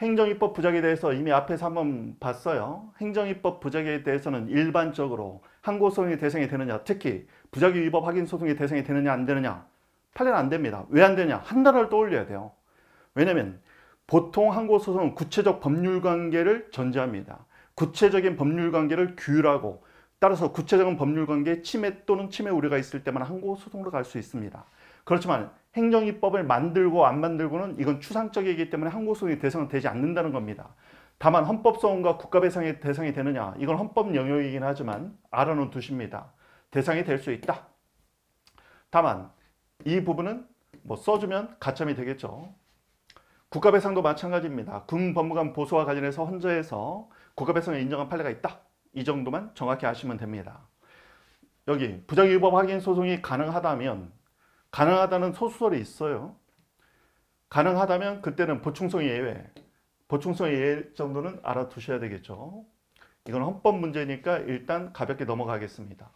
행정입법 부작에 대해서 이미 앞에서 한번 봤어요. 행정입법 부작에 대해서는 일반적으로 항고소송이 대상이 되느냐, 특히 부작위 위법 확인 소송이 대상이 되느냐 안 되느냐 판례는 안 됩니다. 왜 안 되냐? 한 단어를 떠올려야 돼요. 왜냐면 보통 항고소송은 구체적 법률관계를 전제합니다. 구체적인 법률관계를 규율하고 따라서 구체적인 법률 관계 침해 또는 침해 우려가 있을 때만 항고 소송으로 갈 수 있습니다. 그렇지만 행정입법을 만들고 안 만들고는 이건 추상적이기 때문에 항고 소송이 대상은 되지 않는다는 겁니다. 다만 헌법소원과 국가배상의 대상이 되느냐 이건 헌법 영역이긴 하지만 알아놓은 두십니다. 대상이 될 수 있다. 다만 이 부분은 뭐 써주면 가점이 되겠죠. 국가배상도 마찬가지입니다. 군 법무관 보수와 관련해서 헌재에서 국가배상을 인정한 판례가 있다. 이 정도만 정확히 아시면 됩니다. 여기 부작위법 확인 소송이 가능하다면 가능하다는 소수설이 있어요. 가능하다면 그때는 보충성 예외, 보충성 예외 정도는 알아두셔야 되겠죠. 이건 헌법 문제니까 일단 가볍게 넘어가겠습니다.